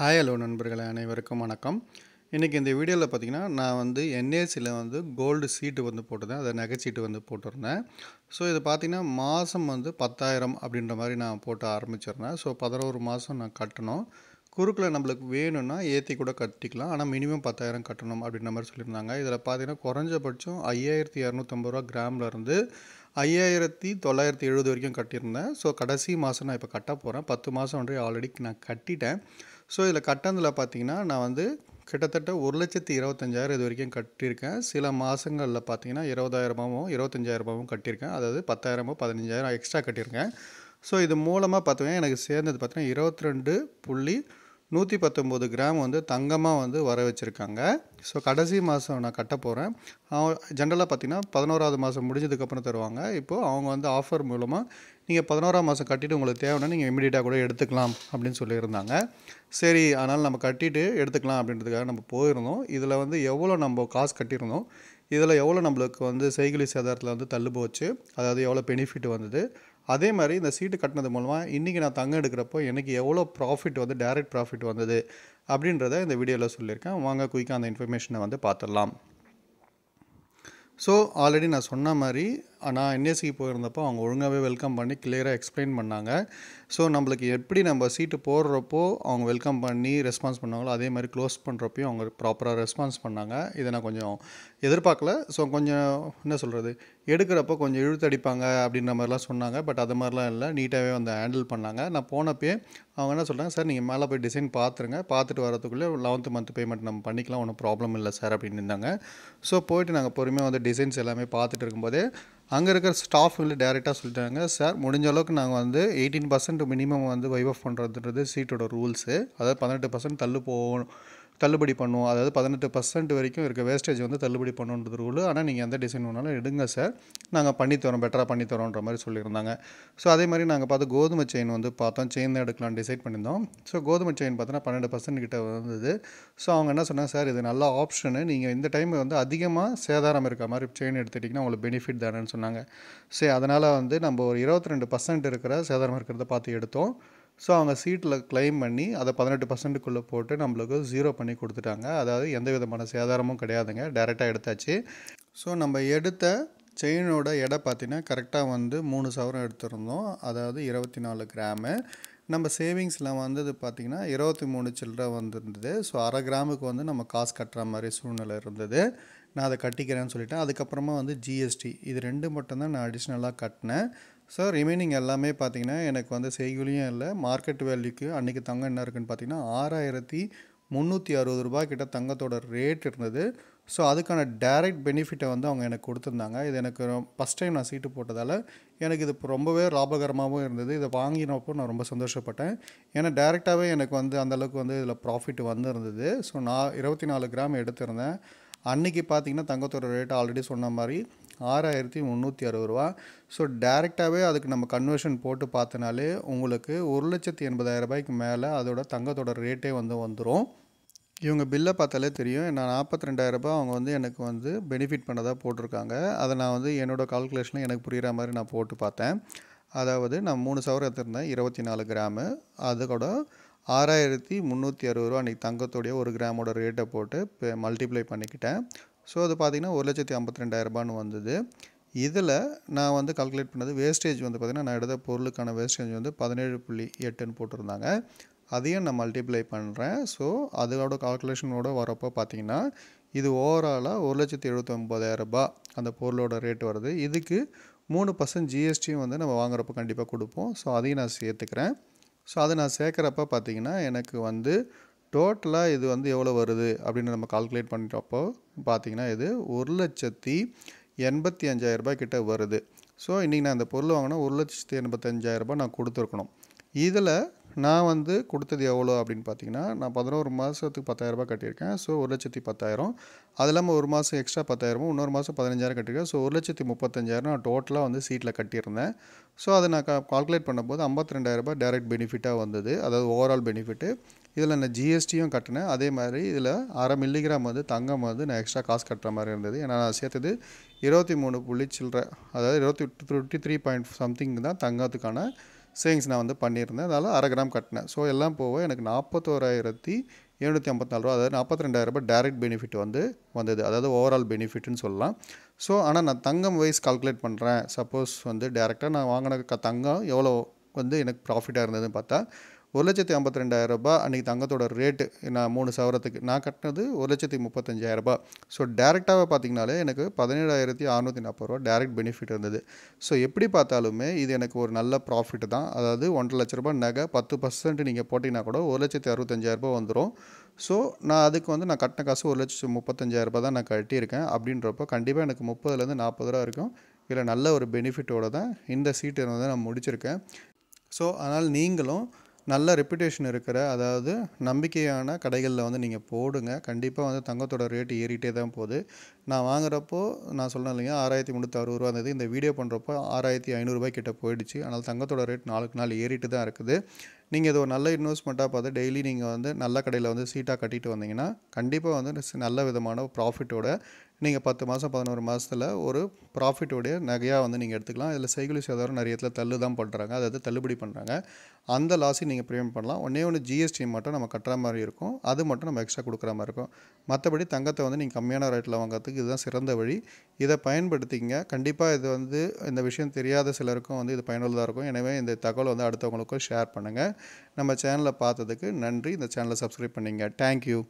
hi hello நண்பர்கள் அனைவருக்கும் வணக்கம் இன்றைக்கி இந்த வீடியோவில் பார்த்திங்கன்னா நான் வந்து என்ஏசியில் வந்து கோல்டு சீட்டு வந்து போட்டிருந்தேன் அதை நகைச்சீட்டு வந்து போட்டிருந்தேன் ஸோ இது பார்த்திங்கன்னா மாதம் வந்து பத்தாயிரம் அப்படின்ற மாதிரி நான் போட்டு ஆரம்பிச்சிருந்தேன் ஸோ பதினோரு மாதம் நான் கட்டணும் குறுக்கில் நம்மளுக்கு வேணும்னா ஏற்றி கூட கட்டிக்கலாம் ஆனால் மினிமம் பத்தாயிரம் கட்டணும் அப்படின்ற மாதிரி சொல்லியிருந்தாங்க இதில் பார்த்திங்கன்னா குறைஞ்சபட்சம் ஐயாயிரத்தி இரநூத்தம்பது ரூபா கிராம்லேருந்து ஐயாயிரத்தி தொள்ளாயிரத்தி எழுபது வரைக்கும் கட்டியிருந்தேன் ஸோ கடைசி மாதம் நான் இப்போ கட்ட போகிறேன் பத்து மாதம் ஒன்றே ஆல்ரெடி நான் கட்டிட்டேன் ஸோ இதில் கட்டணத்தில் பார்த்தீங்கன்னா நான் வந்து கிட்டத்தட்ட ஒரு லட்சத்தி இருபத்தஞ்சாயிரம் இது வரைக்கும் கட்டியிருக்கேன் சில மாதங்களில் பார்த்தீங்கன்னா இருபதாயிரமாவும் இருபத்தஞ்சாயிரமாவும் கட்டியிருக்கேன் அதாவது பத்தாயிரமோ பதினஞ்சாயிரம் எக்ஸ்ட்ரா கட்டியிருக்கேன் ஸோ இது மூலமாக பார்த்தீங்கன்னா எனக்கு சேர்ந்தது பார்த்தீங்கன்னா இருபத்தி ரெண்டு புள்ளி நூற்றி பத்தொம்போது கிராம் வந்து தங்கமாக வந்து வர வச்சுருக்காங்க ஸோ கடைசி மாதம் நான் கட்ட போகிறேன் அவங்க ஜென்ரலாக பார்த்தீங்கன்னா பதினோராவது மாதம் முடிஞ்சதுக்கப்புறம் தருவாங்க இப்போது அவங்க வந்து ஆஃபர் மூலமாக நீங்கள் பதினோராம் மாதம் கட்டிட்டு உங்களுக்கு தேவைன்னா நீங்கள் இமீடியட்டாக கூட எடுத்துக்கலாம் அப்படின்னு சொல்லியிருந்தாங்க சரி அதனால் நம்ம கட்டிட்டு எடுத்துக்கலாம் அப்படின்றதுக்காக நம்ம போயிருந்தோம் இதில் வந்து எவ்வளோ நம்ம காசு கட்டியிருந்தோம் இதில் எவ்வளோ நம்மளுக்கு வந்து செய்கலி சேதாரத்தில் வந்து தள்ளுபோச்சு அதாவது எவ்வளோ பெனிஃபிட் வந்தது அதே மாதிரி இந்த சீட்டு கட்டினது மூலமாக இன்றைக்கி நான் தங்கம் எடுக்கிறப்போ எனக்கு எவ்வளோ ப்ராஃபிட் வந்து டைரக்ட் ப்ராஃபிட் வந்தது அப்படின்றத இந்த வீடியோவில் சொல்லியிருக்கேன் வாங்க குயிக்காக அந்த இன்ஃபர்மேஷனை வந்து பார்த்துடலாம் ஸோ ஆல்ரெடி நான் சொன்ன மாதிரி நான் என்எஸ்சிக்கு போயிருந்தப்போ அவங்க ஒழுங்காகவே வெல்கம் பண்ணி கிளியராக எக்ஸ்பிளைன் பண்ணாங்க ஸோ நம்மளுக்கு எப்படி நம்ம சீட்டு போடுறப்போ அவங்க வெல்கம் பண்ணி ரெஸ்பான்ஸ் பண்ணாங்களோ அதே மாதிரி க்ளோஸ் பண்ணுறப்பையும் அவங்க ப்ராப்பராக ரெஸ்பான்ஸ் பண்ணாங்க இதை நான் கொஞ்சம் எதிர்பார்க்கல ஸோ கொஞ்சம் என்ன சொல்கிறது எடுக்கிறப்போ கொஞ்சம் இழுத்தடிப்பாங்க அப்படின்ற மாதிரிலாம் சொன்னாங்க பட் அது மாதிரிலாம் இல்லை நீட்டாகவே வந்து ஹேண்டில் பண்ணாங்க நான் போனப்பே அவங்க என்ன சொல்கிறாங்க சார் நீங்கள் மேலே போய் டிசைன் பார்த்துருங்க பார்த்துட்டு வரதுக்குள்ளே லெவன்த்து மந்த் பேமெண்ட் நம்ம பண்ணிக்கலாம் ஒன்றும் ப்ராப்ளம் இல்லை சார் அப்படின்னு இருந்தாங்க ஸோ போயிட்டு நாங்கள் பொறுமையாக வந்து டிசைன்ஸ் எல்லாமே பார்த்துட்டு இருக்கும்போதே அங்கே இருக்கிற ஸ்டாஃப் வந்து டேரெக்டாக சொல்லிட்டாங்க சார் முடிஞ்ச அளவுக்கு நாங்கள் வந்து எயிட்டீன் பர்சன்ட் மினிமம் வந்து வைவ் ஆஃப் பண்ணுறதுன்றது சீட்டோட ரூல்ஸு அதாவது பதினெட்டு பர்சன்ட் தள்ளு போகணும் தள்ளுபடி பண்ணுவோம் அதாவது பதினெட்டு பர்சன்ட் வரைக்கும் இருக்க வேஸ்டேஜ் வந்து தள்ளுபடி பண்ணுன்றது ரூல் ஆனால் நீங்கள் எந்த டிசைன் வேணாலும் எடுங்க சார் நாங்கள் பண்ணித்தரோம் பெட்டராக பண்ணித்தரோன்ற மாதிரி சொல்லியிருந்தாங்க ஸோ அதே மாதிரி நாங்கள் பார்த்து கோதுமை செயின் வந்து பார்த்தோம் செயின் தான் எடுக்கலாம் டிசைட் பண்ணியிருந்தோம் ஸோ கோதுமை செயின் பார்த்தோன்னா பன்னெண்டு பர்சன்ட் கிட்ட வந்தது ஸோ அவங்க என்ன சொன்னாங்க சார் இது நல்ல ஆப்ஷனு நீங்கள் இந்த டைம் வந்து அதிகமாக சேதாரம் இருக்க மாதிரி செயின் எடுத்துட்டிங்கன்னா உங்களுக்கு பெனிஃபிட் தானேன்னு சொன்னாங்க சரி அதனால் வந்து நம்ம ஒரு இருபத்தி ரெண்டு பர்சன்ட் இருக்கிற சேதாரம் இருக்கிறத பார்த்து எடுத்தோம் ஸோ அவங்க சீட்டில் கிளைம் பண்ணி அதை பதினெட்டு பர்சன்ட்டுக்குள்ளே போட்டு நம்மளுக்கு ஜீரோ பண்ணி கொடுத்துட்டாங்க அதாவது எந்த விதமான சேதாரமும் கிடையாதுங்க டேரெக்டாக எடுத்தாச்சு ஸோ நம்ம எடுத்த செயினோட எடை பார்த்தீங்கன்னா கரெக்டாக வந்து மூணு சவரம் எடுத்திருந்தோம் அதாவது இருபத்தி நாலு கிராமு நம்ம சேவிங்ஸில் வந்தது பார்த்திங்கன்னா இருபத்தி மூணு சில்லரை வந்துருந்தது ஸோ அரை கிராமுக்கு வந்து நம்ம காசு கட்டுற மாதிரி சூழ்நிலை இருந்தது நான் அதை கட்டிக்கிறேன்னு சொல்லிட்டேன் அதுக்கப்புறமா வந்து ஜிஎஸ்டி இது ரெண்டு மட்டும்தான் நான் அடிஷ்னலாக கட்டினேன் சார் ரிமைனிங் எல்லாமே பார்த்தீங்கன்னா எனக்கு வந்து செய்கூலியும் இல்லை மார்க்கெட் வேல்யூக்கு அன்றைக்கி தங்கம் என்ன இருக்குதுன்னு பார்த்தீங்கன்னா ஆறாயிரத்தி முந்நூற்றி அறுபது ரூபாய் கிட்ட தங்கத்தோட ரேட் இருந்தது ஸோ அதுக்கான டைரக்ட் பெனிஃபிட்டை வந்து அவங்க எனக்கு கொடுத்துருந்தாங்க இது எனக்கு ஃபஸ்ட் டைம் நான் சீட்டு போட்டதால் எனக்கு இது ரொம்பவே லாபகரமாகவும் இருந்தது இதை வாங்கினப்போ நான் ரொம்ப சந்தோஷப்பட்டேன் ஏன்னா டைரெக்டாகவே எனக்கு வந்து அந்தளவுக்கு வந்து இதில் ப்ராஃபிட் வந்துருந்தது ஸோ நான் இருபத்தி நாலு கிராம் எடுத்திருந்தேன் அன்றைக்கி பார்த்திங்கன்னா தங்கத்தோட ரேட் ஆல்ரெடி சொன்ன மாதிரி ஆறாயிரத்தி முந்நூற்றி அறுபது ரூபா ஸோ டேரெக்டாகவே அதுக்கு நம்ம கன்வர்ஷன் போட்டு பார்த்தனாலே உங்களுக்கு ஒரு லட்சத்தி எண்பதாயிரம் ரூபாய்க்கு மேலே அதோட தங்கத்தோட ரேட்டே வந்து வந்துடும் இவங்க பில்லை பார்த்தாலே தெரியும் நான் நாற்பத்தி ரெண்டாயிரரூபா அவங்க வந்து எனக்கு வந்து பெனிஃபிட் பண்ணதாக போட்டிருக்காங்க அதை நான் வந்து என்னோடய கால்குலேஷனில் எனக்கு புரிகிற மாதிரி நான் போட்டு பார்த்தேன் அதாவது நான் மூணு சவரம் எடுத்திருந்தேன் இருபத்தி நாலு கிராமு அது கூட ஆறாயிரத்தி முந்நூற்றி அறுபது ரூபா அன்றைக்கி தங்கத்துடைய ஒரு கிராமோட ரேட்டை போட்டு மல்டிப்ளை பண்ணிக்கிட்டேன் ஸோ அது பார்த்திங்கன்னா ஒரு லட்சத்தி ஐம்பத்தி ரெண்டாயிரரூபான்னு வந்தது இதில் நான் வந்து கால்குலேட் பண்ணது வேஸ்டேஜ் வந்து பார்த்திங்கன்னா நான் எடுத்த பொருளுக்கான வேஸ்டேஜ் வந்து பதினேழு புள்ளி எட்டுன்னு போட்டிருந்தாங்க அதையும் நான் மல்டிப்ளை பண்ணுறேன் ஸோ அதோட கால்குலேஷனோட வரப்போ பார்த்திங்கன்னா இது ஓவராலாக ஒரு லட்சத்தி எழுபத்தி அந்த பொருளோட ரேட் வருது இதுக்கு மூணு பர்சன்ட் ஜிஎஸ்டியும் வந்து நம்ம வாங்குறப்போ கண்டிப்பாக கொடுப்போம் ஸோ அதையும் நான் சேர்த்துக்கிறேன் ஸோ அதை நான் சேர்க்குறப்ப பார்த்திங்கன்னா எனக்கு வந்து டோட்டலாக இது வந்து எவ்வளோ வருது அப்படின்னு நம்ம கால்குலேட் பண்ணிட்டப்போ பார்த்தீங்கன்னா இது ஒரு லட்சத்தி எண்பத்தி அஞ்சாயிரரூபா கிட்ட வருது ஸோ இன்றைக்கி நான் அந்த பொருள் வாங்கினா ஒரு லட்சத்தி எண்பத்தஞ்சாயிரரூபா நான் கொடுத்துருக்கணும் இதில் நான் வந்து கொடுத்தது எவ்வளோ அப்படின்னு பார்த்தீங்கன்னா நான் பதினோரு மாதத்துக்கு பத்தாயிரரூபா கட்டியிருக்கேன் ஸோ ஒரு லட்சத்தி பத்தாயிரம் அது இல்லாமல் ஒரு மாதம் எக்ஸ்ட்ரா பத்தாயிரமும் இன்னொரு மாதம் பதினஞ்சாயிரம் கட்டியிருக்கேன் ஸோ ஒரு லட்சத்தி முப்பத்தஞ்சாயிரம் நான் டோட்டலாக வந்து சீட்டில் கட்டியிருந்தேன் ஸோ அதை நான் கால்குலேட் பண்ணும்போது ஐம்பத்தி ரெண்டாயிரரூபா டேரெக்ட் பெனிஃபிட்டாக வந்தது அதாவது ஓவரால் பெனிஃபிட்டு இதில் நான் ஜிஎஸ்டியும் கட்டினேன் அதே மாதிரி இதில் அரை மில்லிகிராம் வந்து தங்கம் வந்து நான் எக்ஸ்ட்ரா காசு கட்டுற மாதிரி இருந்தது ஏன்னா நான் சேர்த்தது இருபத்தி மூணு புள்ளி சில்லற அதாவது இருபத்தி ஃபிஃப்டி த்ரீ பாயிண்ட் சம்திங் தான் தங்கத்துக்கான சேவிங்ஸ் நான் வந்து பண்ணியிருந்தேன் அதனால் அரை கிராம் கட்டினேன் ஸோ எல்லாம் போக எனக்கு நாற்பத்தோராயிரத்தி எழுநூற்றி ஐம்பத்தி நாலு ரூபா அதாவது நாற்பத்தி ரூபாய் டேரெக்ட் பெனிஃபிட் வந்து வந்தது அதாவது ஓவரால் பெனிஃபிட்னு சொல்லலாம் ஸோ ஆனால் நான் தங்கம் வைஸ் கால்குலேட் பண்ணுறேன் சப்போஸ் வந்து டேரெக்டாக நான் வாங்கின தங்கம் எவ்வளோ வந்து எனக்கு ப்ராஃபிட்டாக இருந்ததுன்னு பார்த்தா ஒரு லட்சத்தி ஐம்பத்தி ரூபாய் அன்றைக்கி தங்கத்தோட ரேட்டு நான் மூணு சவரத்துக்கு நான் கட்டினது ஒரு லட்சத்தி ரூபாய் ஸோ டேரெக்டாக பார்த்திங்கனாலே எனக்கு பதினேழாயிரத்தி அறநூற்றி நாற்பது ரூபா டேரெக்ட் பெனிஃபிட் இருந்தது ஸோ எப்படி பார்த்தாலுமே இது எனக்கு ஒரு நல்ல ப்ராஃபிட் தான் அதாவது ஒன்றரை லட்ச ரூபாய் நகை பத்து பர்சன்ட் நீங்கள் போட்டிங்கன்னா கூட ஒரு லட்சத்தி அறுபத்தஞ்சாயிரரூபா வந்துடும் ஸோ நான் அதுக்கு வந்து நான் கட்டின காசு ஒரு லட்சத்து ரூபா தான் நான் கட்டியிருக்கேன் அப்படின்றப்போ கண்டிப்பாக எனக்கு முப்பதுலேருந்து நாற்பது ரூபா இருக்கும் இதில் நல்ல ஒரு பெனிஃபிட்டோடு தான் இந்த சீட்டை வந்து நான் முடிச்சிருக்கேன் ஸோ அதனால் நீங்களும் நல்ல ரெப்புடேஷன் இருக்கிற அதாவது நம்பிக்கையான கடைகளில் வந்து நீங்கள் போடுங்க கண்டிப்பாக வந்து தங்கத்தோட ரேட் ஏறிட்டே தான் போகுது நான் வாங்குறப்போ நான் சொன்னேன் இல்லைங்க ஆறாயிரத்தி முந்நூற்றி அறுபது ரூபா இந்த வீடியோ பண்ணுறப்போ ஆறாயிரத்தி ஐநூறுரூவா கிட்டே போயிடுச்சு ஆனால் தங்கத்தோட ரேட் நாளுக்கு நாள் ஏறிட்டு தான் இருக்குது நீங்கள் இது ஒரு நல்ல இன்வெஸ்ட்மெண்ட்டாக பார்த்து டெய்லி நீங்கள் வந்து நல்ல கடையில் வந்து சீட்டாக கட்டிட்டு வந்தீங்கன்னா கண்டிப்பாக வந்து நல்ல விதமான ப்ராஃபிட்டோட நீங்கள் பத்து மாதம் பதினோரு மாதத்தில் ஒரு ப்ராஃபிட்டோடைய நகையாக வந்து நீங்கள் எடுத்துக்கலாம் இதில் சைக்கிள் சேதாரம் நிறைய இடத்துல தள்ளு தான் பண்ணுறாங்க அதை தள்ளுபடி பண்ணுறாங்க அந்த லாஸையும் நீங்கள் ப்ரீமியம் பண்ணலாம் ஒன்றே ஒன்று ஜிஎஸ்டி மட்டும் நம்ம கட்டுற மாதிரி இருக்கும் அது மட்டும் நம்ம எக்ஸ்ட்ரா கொடுக்குற மாதிரி இருக்கும் மற்றபடி தங்கத்தை வந்து நீங்கள் கம்மியான ரேட்டில் வாங்குறதுக்கு இதுதான் சிறந்த வழி இதை பயன்படுத்திங்க கண்டிப்பாக இது வந்து இந்த விஷயம் தெரியாத சிலருக்கும் வந்து இது பயனுள்ளதாக இருக்கும் எனவே இந்த தகவல் வந்து அடுத்தவங்களுக்கும் ஷேர் பண்ணுங்கள் நம்ம சேனலை பார்த்ததுக்கு நன்றி இந்த சேனலை சப்ஸ்கிரைப் பண்ணிங்க தேங்க்யூ